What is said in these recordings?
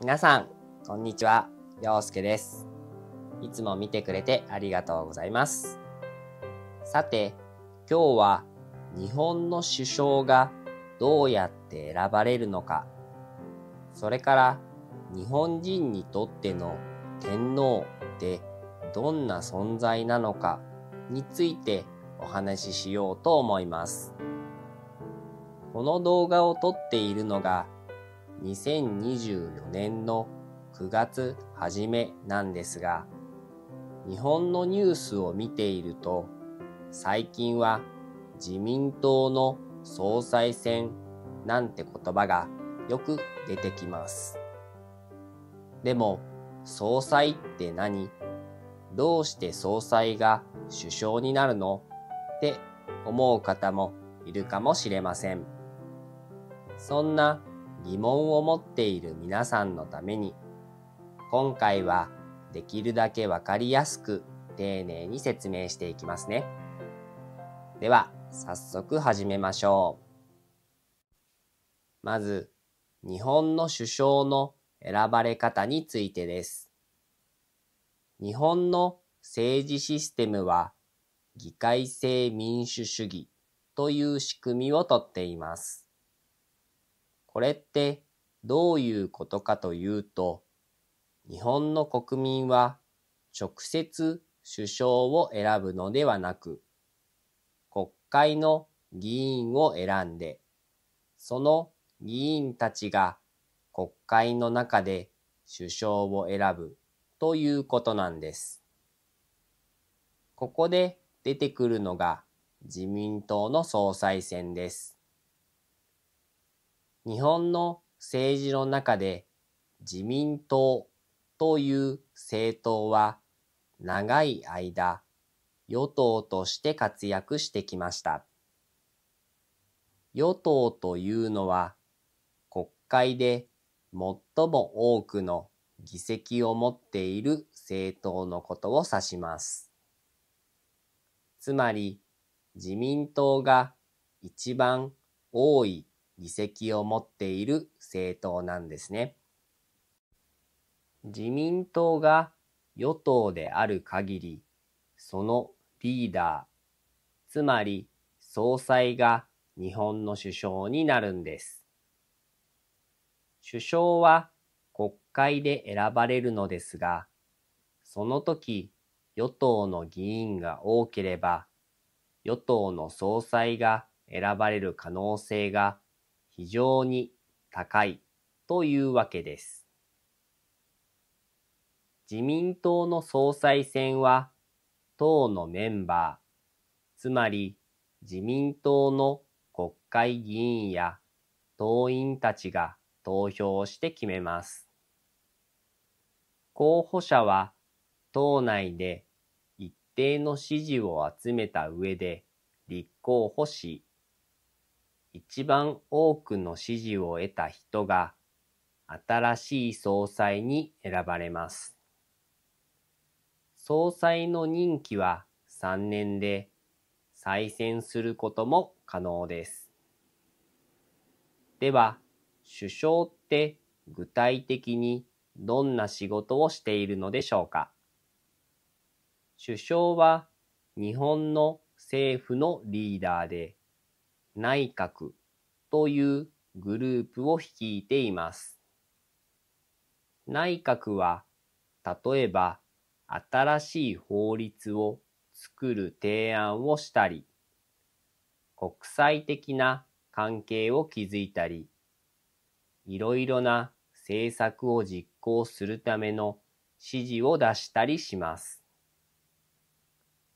皆さん、こんにちは。陽介です。いつも見てくれてありがとうございます。さて、今日は日本の首相がどうやって選ばれるのか、それから日本人にとっての天皇ってどんな存在なのかについてお話ししようと思います。この動画を撮っているのが2024年の9月初めなんですが、日本のニュースを見ていると、最近は自民党の総裁選なんて言葉がよく出てきます。でも、総裁って何どうして総裁が首相になるのって思う方もいるかもしれません。そんな疑問を持っている皆さんのために、今回はできるだけわかりやすく丁寧に説明していきますね。では、早速始めましょう。まず、日本の首相の選ばれ方についてです。日本の政治システムは議会制民主主義という仕組みをとっています。これってどういうことかというと、日本の国民は直接首相を選ぶのではなく、国会の議員を選んで、その議員たちが国会の中で首相を選ぶということなんです。ここで出てくるのが自民党の総裁選です。日本の政治の中で自民党という政党は長い間与党として活躍してきました。与党というのは国会で最も多くの議席を持っている政党のことを指します。つまり自民党が一番多い議席を持っている政党なんですね。自民党が与党である限り、そのリーダー、つまり総裁が日本の首相になるんです。首相は国会で選ばれるのですが、その時与党の議員が多ければ、与党の総裁が選ばれる可能性が非常に高いというわけです。自民党の総裁選は党のメンバー、つまり自民党の国会議員や党員たちが投票して決めます。候補者は党内で一定の支持を集めた上で立候補し、一番多くの支持を得た人が新しい総裁に選ばれます。総裁の任期は3年で再選することも可能です。では、首相って具体的にどんな仕事をしているのでしょうか首相は日本の政府のリーダーで内閣というグループを率いています。内閣は、例えば新しい法律を作る提案をしたり、国際的な関係を築いたり、いろいろな政策を実行するための指示を出したりします。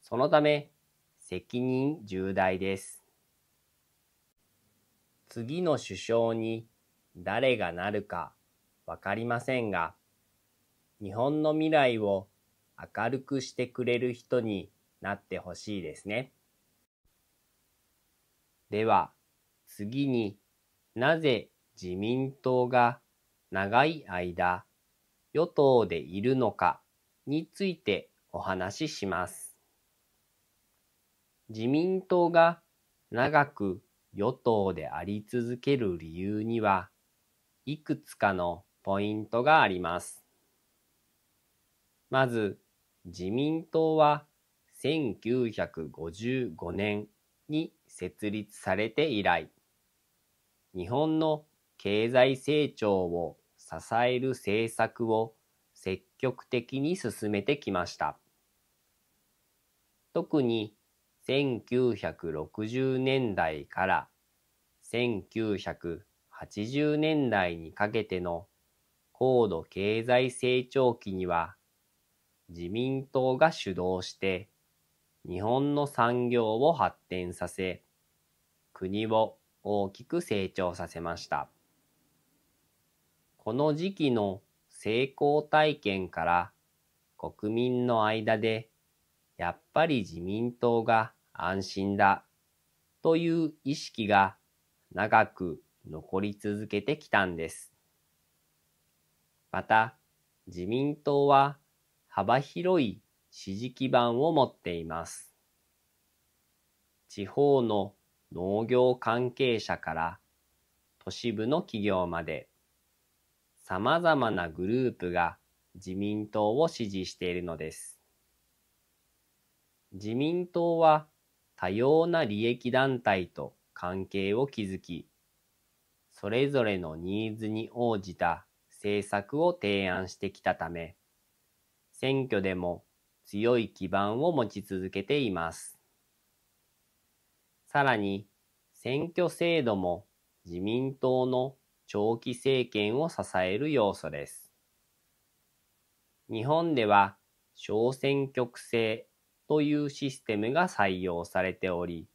そのため、責任重大です。次の首相に誰がなるかわかりませんが、日本の未来を明るくしてくれる人になってほしいですね。では、次になぜ自民党が長い間与党でいるのかについてお話しします。自民党が長く与党であり続ける理由には、いくつかのポイントがあります。まず、自民党は1955年に設立されて以来、日本の経済成長を支える政策を積極的に進めてきました。特に1960年代から1980年代にかけての高度経済成長期には自民党が主導して日本の産業を発展させ国を大きく成長させました。この時期の成功体験から国民の間でやっぱり自民党が安心だという意識が長く残り続けてきたんです。また、自民党は幅広い支持基盤を持っています。地方の農業関係者から都市部の企業まで様々なグループが自民党を支持しているのです。自民党は多様な利益団体と関係を築き、それぞれのニーズに応じた政策を提案してきたため、選挙でも強い基盤を持ち続けています。さらに、選挙制度も自民党の長期政権を支える要素です。日本では小選挙区制というシステムが採用されており、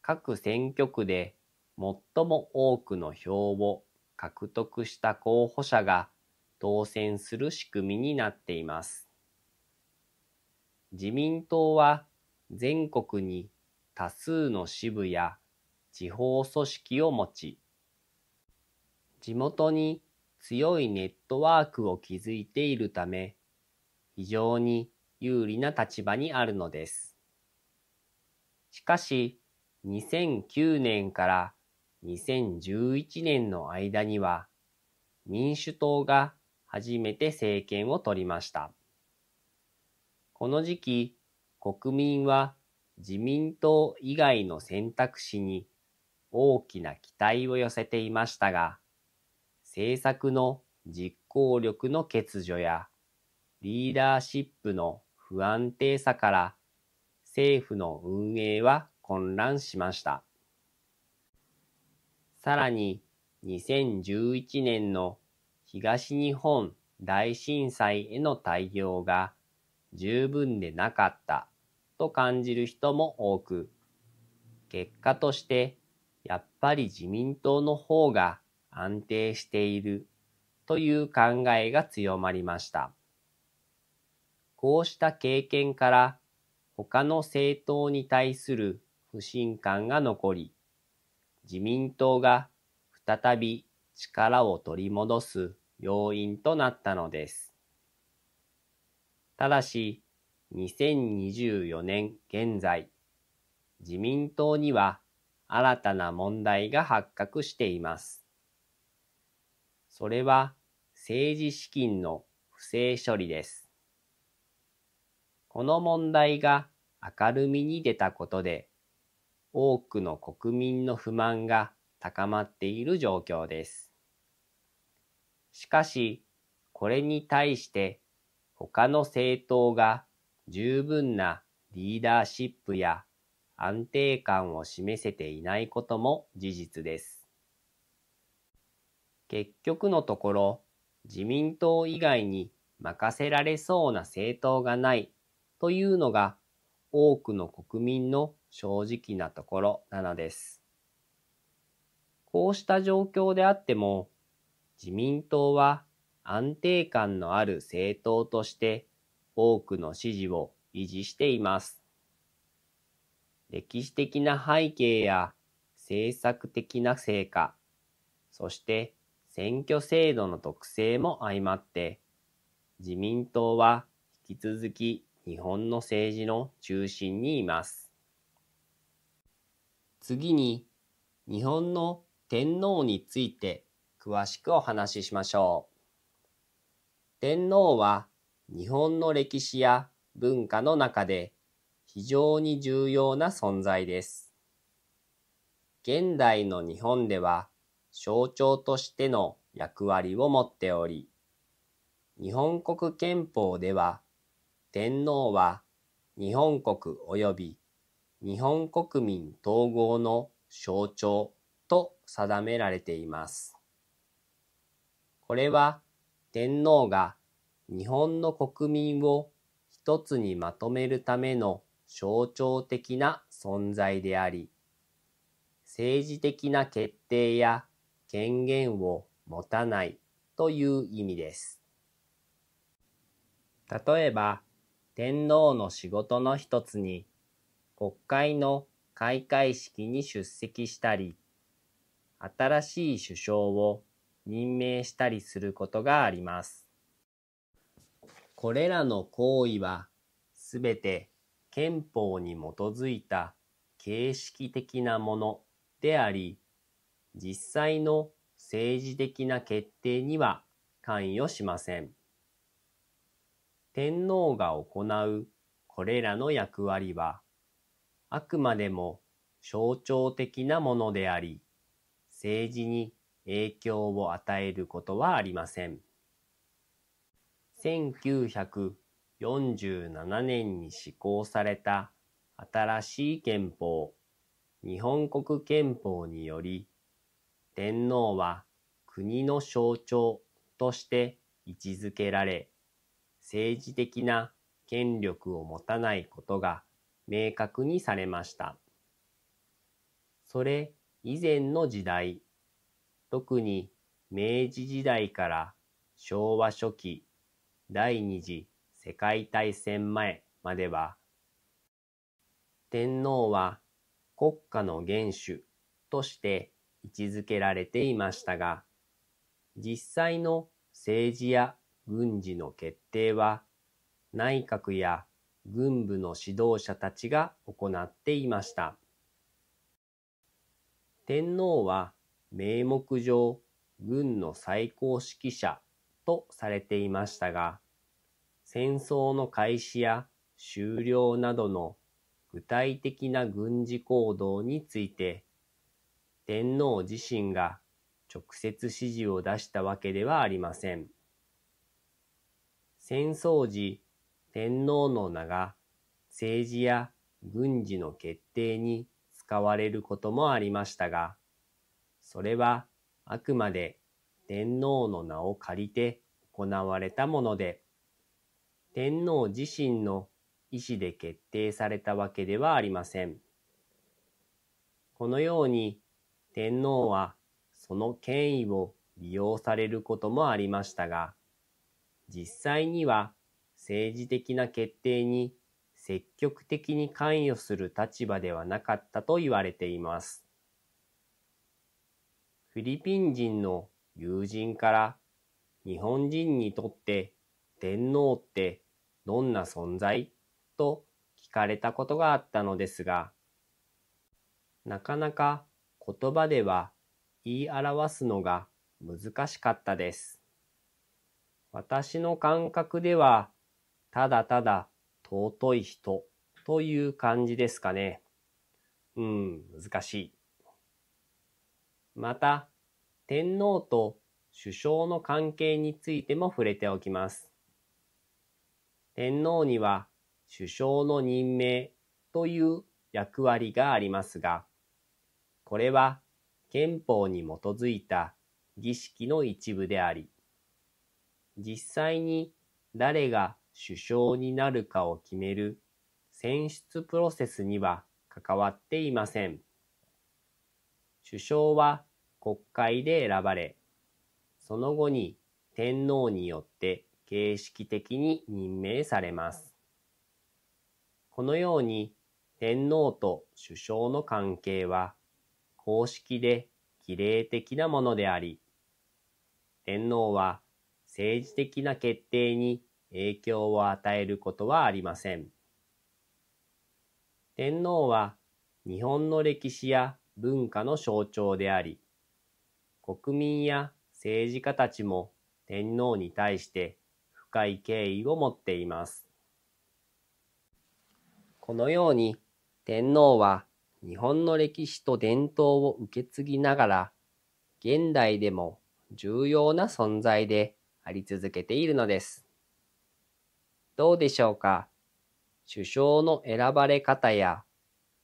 各選挙区で最も多くの票を獲得した候補者が当選する仕組みになっています。自民党は全国に多数の支部や地方組織を持ち、地元に強いネットワークを築いているため、非常に有利な立場にあるのです。しかし、2009年から2011年の間には、民主党が初めて政権を取りました。この時期、国民は自民党以外の選択肢に大きな期待を寄せていましたが、政策の実行力の欠如やリーダーシップの不安定さから政府の運営は混乱しました。さらに2011年の東日本大震災への対応が十分でなかったと感じる人も多く、結果としてやっぱり自民党の方が安定しているという考えが強まりました。こうした経験から他の政党に対する不信感が残り、自民党が再び力を取り戻す要因となったのです。ただし、2024年現在、自民党には新たな問題が発覚しています。それは政治資金の不正処理です。この問題が明るみに出たことで、多くの国民の不満が高まっている状況です。しかし、これに対して他の政党が十分なリーダーシップや安定感を示せていないことも事実です。結局のところ、自民党以外に任せられそうな政党がないというのが多くの国民の正直なところなのです。こうした状況であっても自民党は安定感のある政党として多くの支持を維持しています。歴史的な背景や政策的な成果、そして選挙制度の特性も相まって、自民党は引き続き日本の政治の中心にいます。次に、日本の天皇について詳しくお話ししましょう。天皇は日本の歴史や文化の中で非常に重要な存在です。現代の日本では象徴としての役割を持っており、日本国憲法では天皇は日本国及び日本国民統合の象徴と定められています。これは天皇が日本の国民を一つにまとめるための象徴的な存在であり、政治的な決定や権限を持たないという意味です。例えば、天皇の仕事の一つに、国会の開会式に出席したり、新しい首相を任命したりすることがあります。これらの行為は、すべて憲法に基づいた形式的なものであり、実際の政治的な決定には関与しません。天皇が行うこれらの役割は、あくまでも象徴的なものであり、政治に影響を与えることはありません。1947年に施行された新しい憲法、日本国憲法により、天皇は国の象徴として位置づけられ、政治的な権力を持たないことが明確にされました。それ以前の時代、特に明治時代から昭和初期、第二次世界大戦前までは、天皇は国家の元首として位置づけられていましたが、実際の政治や軍事の決定は内閣や軍部の指導者たちが行っていました。天皇は名目上軍の最高指揮者とされていましたが、戦争の開始や終了などの具体的な軍事行動について、天皇自身が直接指示を出したわけではありません。戦争時、天皇の名が政治や軍事の決定に使われることもありましたが、それはあくまで天皇の名を借りて行われたもので、天皇自身の意思で決定されたわけではありません。このように天皇はその権威を利用されることもありましたが、実際には政治的な決定に積極的に関与する立場ではなかったと言われています。フィリピン人の友人から日本人にとって天皇ってどんな存在と聞かれたことがあったのですが、なかなか言葉では言い表すのが難しかったです。私の感覚では、ただただ尊い人という感じですかね。うん、難しい。また、天皇と首相の関係についても触れておきます。天皇には首相の任命という役割がありますが、これは憲法に基づいた儀式の一部であり、実際に誰が首相になるかを決める選出プロセスには関わっていません。首相は国会で選ばれ、その後に天皇によって形式的に任命されます。このように天皇と首相の関係は公式で儀礼的なものであり、天皇は政治的な決定に影響を与えることはありません。天皇は日本の歴史や文化の象徴であり、国民や政治家たちも天皇に対して深い敬意を持っています。このように天皇は日本の歴史と伝統を受け継ぎながら、現代でも重要な存在であり続けているのです。どうでしょうか首相の選ばれ方や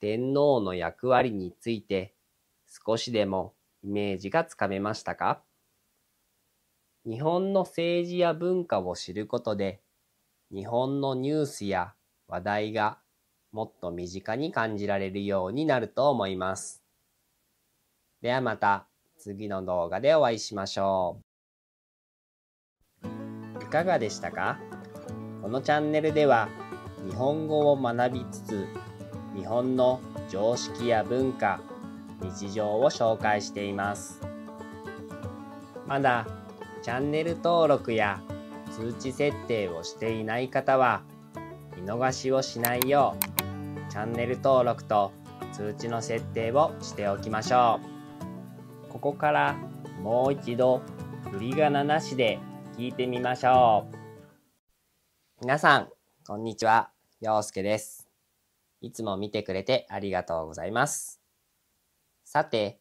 天皇の役割について少しでもイメージがつかめましたか日本の政治や文化を知ることで日本のニュースや話題がもっと身近に感じられるようになると思います。ではまた次の動画でお会いしましょう。かがでしたかこのチャンネルでは日本語を学びつつ日本の常識や文化日常を紹介していますまだチャンネル登録や通知設定をしていない方は見逃しをしないようチャンネル登録と通知の設定をしておきましょうここからもう一度振り仮名なしで聞いてみましょう皆さんこんにちは陽介ですいつも見てくれてありがとうございますさて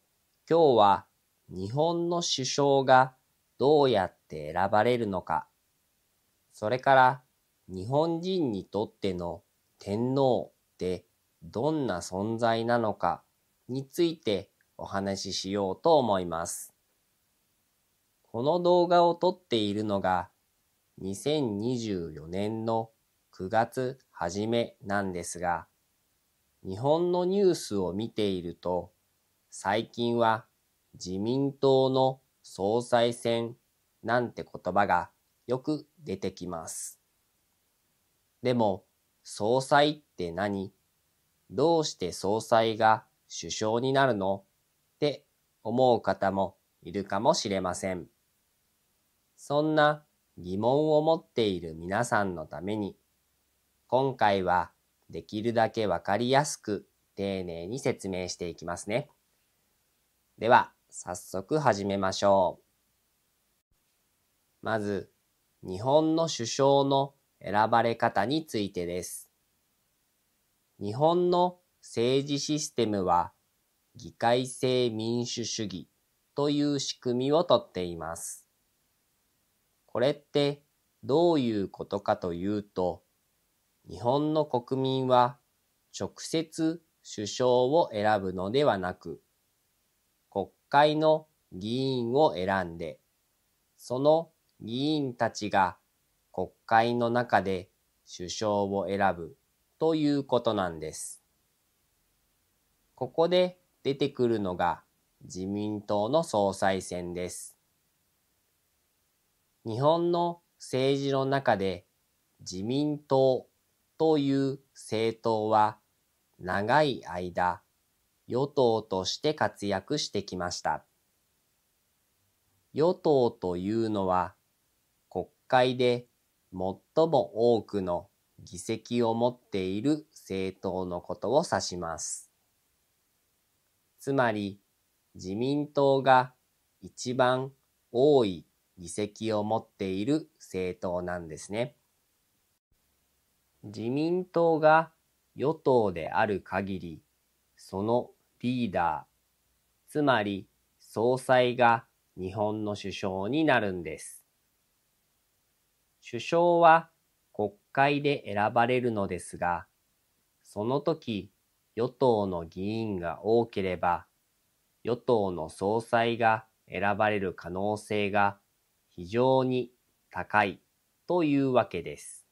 今日は日本の首相がどうやって選ばれるのかそれから日本人にとっての天皇ってどんな存在なのかについてお話ししようと思います。この動画を撮っているのが2024年の9月初めなんですが、日本のニュースを見ていると、最近は自民党の総裁選なんて言葉がよく出てきます。でも、総裁って何どうして総裁が首相になるのって思う方もいるかもしれません。そんな疑問を持っている皆さんのために、今回はできるだけわかりやすく丁寧に説明していきますね。では、早速始めましょう。まず、日本の首相の選ばれ方についてです。日本の政治システムは議会制民主主義という仕組みをとっています。これってどういうことかというと、日本の国民は直接首相を選ぶのではなく、国会の議員を選んで、その議員たちが国会の中で首相を選ぶということなんです。ここで出てくるのが自民党の総裁選です。日本の政治の中で自民党という政党は長い間与党として活躍してきました。与党というのは国会で最も多くの議席を持っている政党のことを指します。つまり自民党が一番多い議席を持っている政党なんですね。自民党が与党である限り、そのリーダー、つまり総裁が日本の首相になるんです。首相は国会で選ばれるのですが、その時与党の議員が多ければ、与党の総裁が選ばれる可能性が非常に高いというわけです。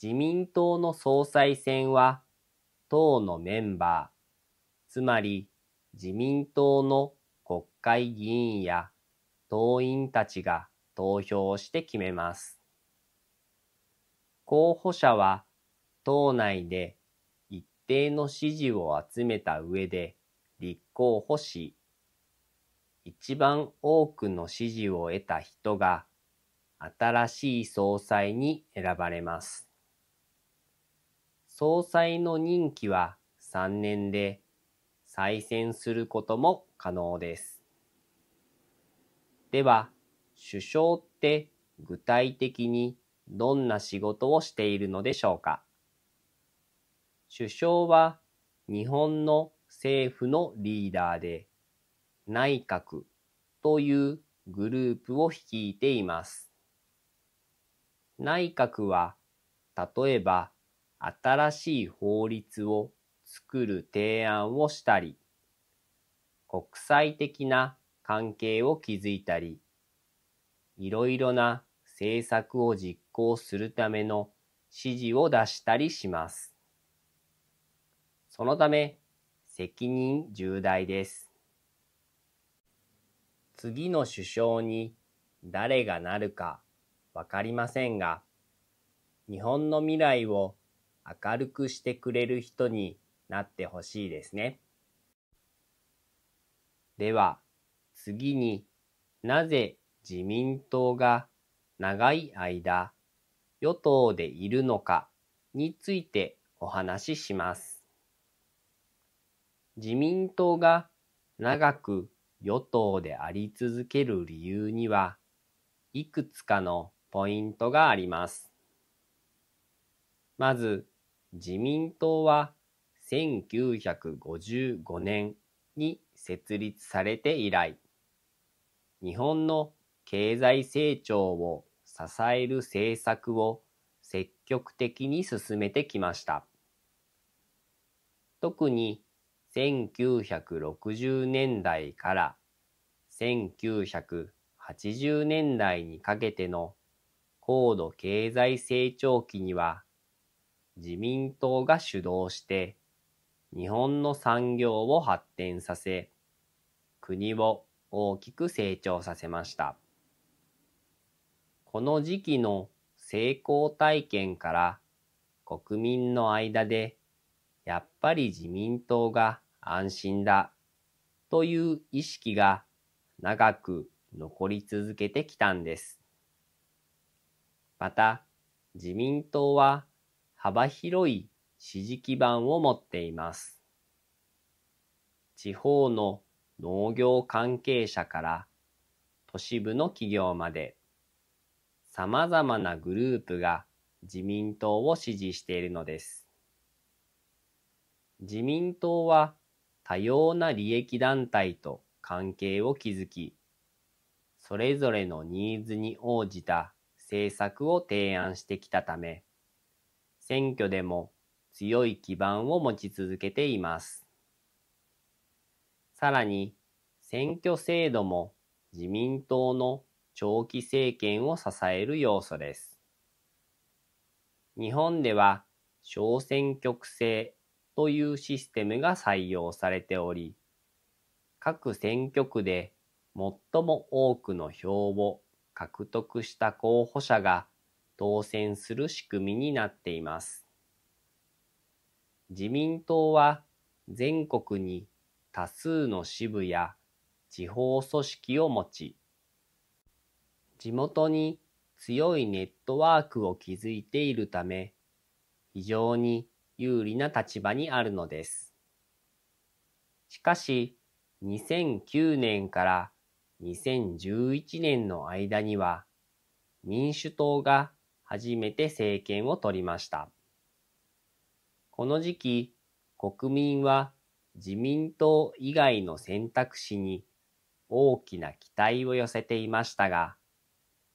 自民党の総裁選は党のメンバー、つまり自民党の国会議員や党員たちが投票して決めます。候補者は党内で一定の支持を集めた上で立候補し、一番多くの支持を得た人が新しい総裁に選ばれます。総裁の任期は3年で再選することも可能です。では、首相って具体的にどんな仕事をしているのでしょうか首相は日本の政府のリーダーで内閣というグループを率いています。内閣は、例えば新しい法律を作る提案をしたり、国際的な関係を築いたり、いろいろな政策を実行するための指示を出したりします。そのため、責任重大です。次の首相に誰がなるかわかりませんが、日本の未来を明るくしてくれる人になってほしいですね。では、次になぜ自民党が長い間与党でいるのかについてお話しします。自民党が長く与党であり続ける理由には、いくつかのポイントがあります。まず、自民党は1955年に設立されて以来、日本の経済成長を支える政策を積極的に進めてきました。特に1960年代から1980年代にかけての高度経済成長期には自民党が主導して日本の産業を発展させ国を大きく成長させました。この時期の成功体験から国民の間でやっぱり自民党が安心だという意識が長く残り続けてきたんです。また、自民党は幅広い支持基盤を持っています。地方の農業関係者から都市部の企業まで様々なグループが自民党を支持しているのです。自民党は多様な利益団体と関係を築き、それぞれのニーズに応じた政策を提案してきたため、選挙でも強い基盤を持ち続けています。さらに、選挙制度も自民党の長期政権を支える要素です。日本では小選挙区制というシステムが採用されており、各選挙区で最も多くの票を獲得した候補者が当選する仕組みになっています。自民党は全国に多数の支部や地方組織を持ち、地元に強いネットワークを築いているため、非常に有利な立場にあるのです。しかし、2009年から2011年の間には、民主党が初めて政権を取りました。この時期、国民は自民党以外の選択肢に大きな期待を寄せていましたが、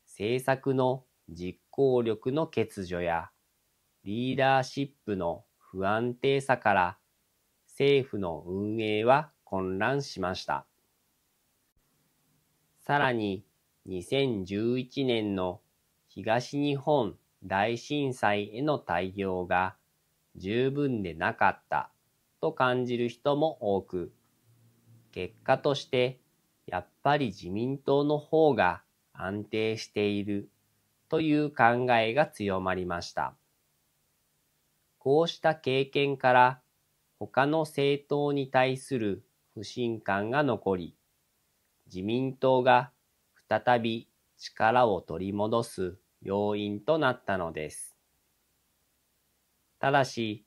政策の実行力の欠如やリーダーシップの不安定さから政府の運営は混乱しました。さらに2011年の東日本大震災への対応が十分でなかったと感じる人も多く、結果としてやっぱり自民党の方が安定しているという考えが強まりました。こうした経験から他の政党に対する不信感が残り、自民党が再び力を取り戻す要因となったのです。ただし、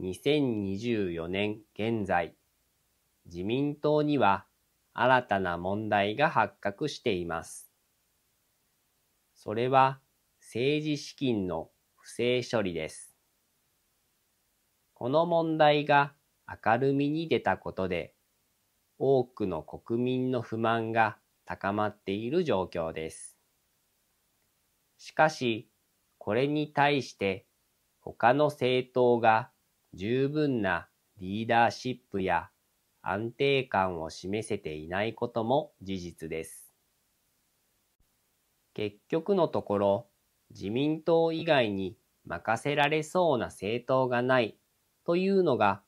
2024年現在、自民党には新たな問題が発覚しています。それは政治資金の不正処理です。この問題が明るみに出たことで、多くの国民の不満が高まっている状況です。しかし、これに対して他の政党が十分なリーダーシップや安定感を示せていないことも事実です。結局のところ、自民党以外に任せられそうな政党がないというのが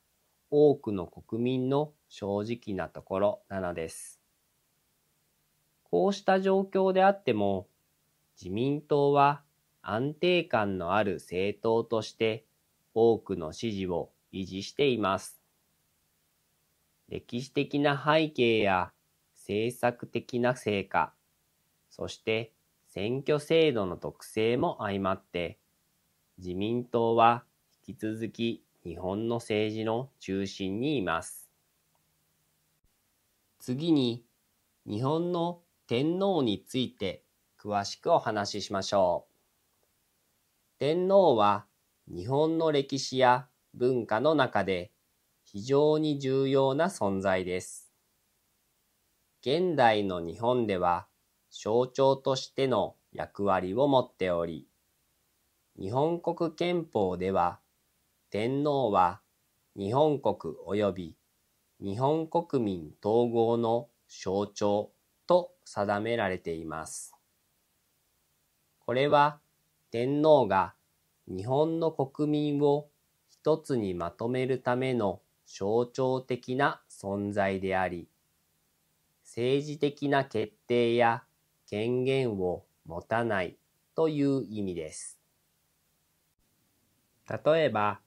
多くの国民の正直なところなのです。こうした状況であっても自民党は安定感のある政党として多くの支持を維持しています。歴史的な背景や政策的な成果、そして選挙制度の特性も相まって、自民党は引き続き日本の政治の中心にいます。次に、日本の天皇について詳しくお話ししましょう。天皇は日本の歴史や文化の中で非常に重要な存在です。現代の日本では象徴としての役割を持っており、日本国憲法では天皇は日本国及び日本国民統合の象徴と定められています。これは天皇が日本の国民を一つにまとめるための象徴的な存在であり、政治的な決定や権限を持たないという意味です。例えば、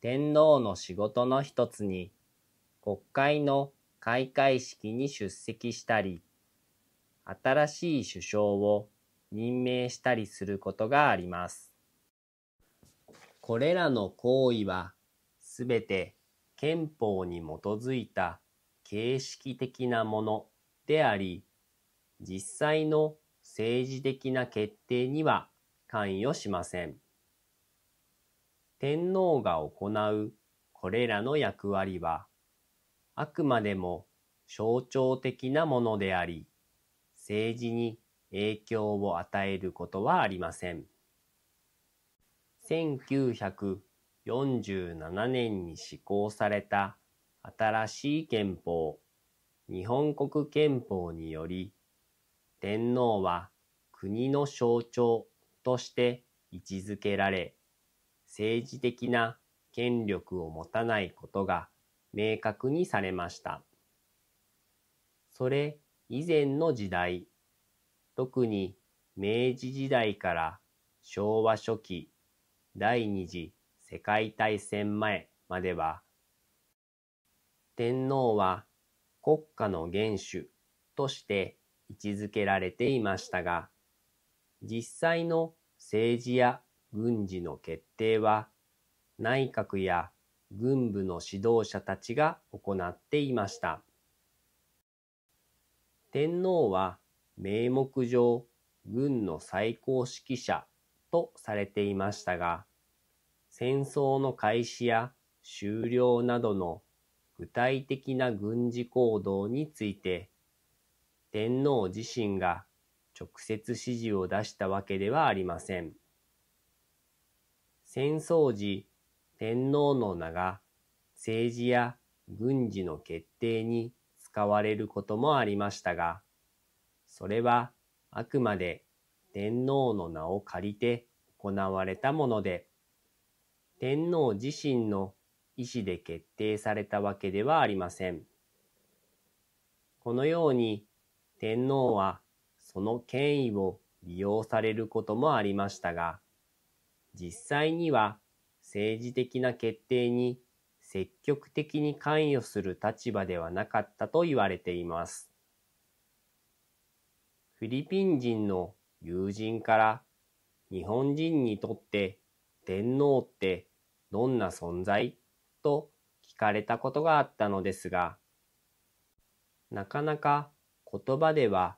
天皇の仕事の一つに、国会の開会式に出席したり、新しい首相を任命したりすることがあります。これらの行為は、すべて憲法に基づいた形式的なものであり、実際の政治的な決定には関与しません。天皇が行うこれらの役割は、あくまでも象徴的なものであり、政治に影響を与えることはありません。1947年に施行された新しい憲法、日本国憲法により、天皇は国の象徴として位置づけられ、政治的な権力を持たないことが明確にされました。それ以前の時代、特に明治時代から昭和初期、第二次世界大戦前までは、天皇は国家の元首として位置づけられていましたが、実際の政治や軍事の決定は内閣や軍部の指導者たちが行っていました。天皇は名目上軍の最高指揮者とされていましたが、戦争の開始や終了などの具体的な軍事行動について、天皇自身が直接指示を出したわけではありません。戦争時、天皇の名が政治や軍事の決定に使われることもありましたが、それはあくまで天皇の名を借りて行われたもので、天皇自身の意思で決定されたわけではありません。このように天皇はその権威を利用されることもありましたが、実際には政治的な決定に積極的に関与する立場ではなかったと言われています。フィリピン人の友人から日本人にとって天皇ってどんな存在と聞かれたことがあったのですが、なかなか言葉では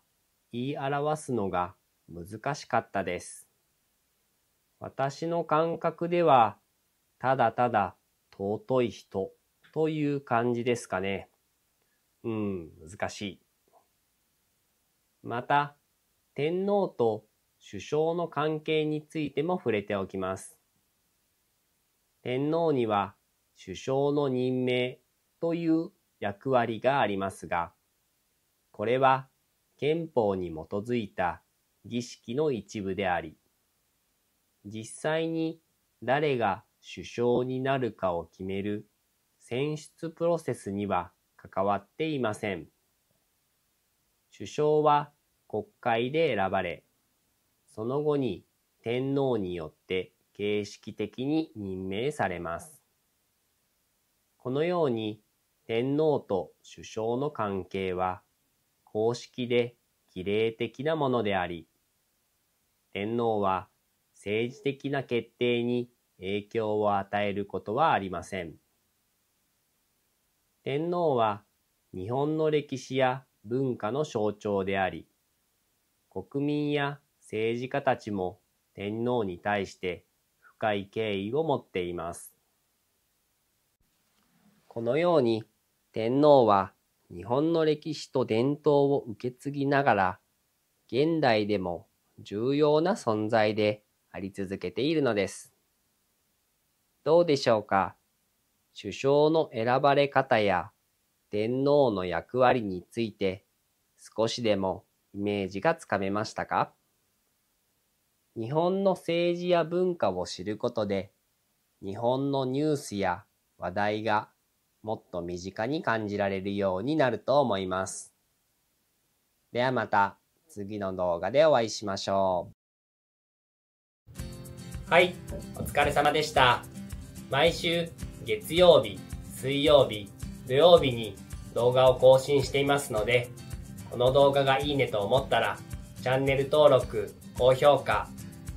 言い表すのが難しかったです。私の感覚では、ただただ尊い人という感じですかね。うん、難しい。また、天皇と首相の関係についても触れておきます。天皇には首相の任命という役割がありますが、これは憲法に基づいた儀式の一部であり、実際に誰が首相になるかを決める選出プロセスには関わっていません。首相は国会で選ばれ、その後に天皇によって形式的に任命されます。このように天皇と首相の関係は公式で儀礼的なものであり、天皇は政治的な決定に影響を与えることはありません。天皇は日本の歴史や文化の象徴であり、国民や政治家たちも天皇に対して深い敬意を持っています。このように天皇は日本の歴史と伝統を受け継ぎながら、現代でも重要な存在であり続けているのです。どうでしょうか首相の選ばれ方や天皇の役割について少しでもイメージがつかめましたか日本の政治や文化を知ることで日本のニュースや話題がもっと身近に感じられるようになると思います。ではまた次の動画でお会いしましょう。はい、お疲れ様でした。毎週月曜日、水曜日、土曜日に動画を更新していますので、この動画がいいねと思ったら、チャンネル登録、高評価、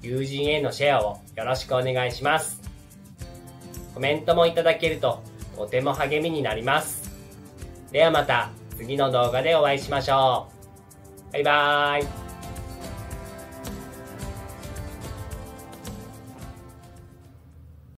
友人へのシェアをよろしくお願いします。コメントもいただけるととても励みになります。ではまた次の動画でお会いしましょう。バイバーイ。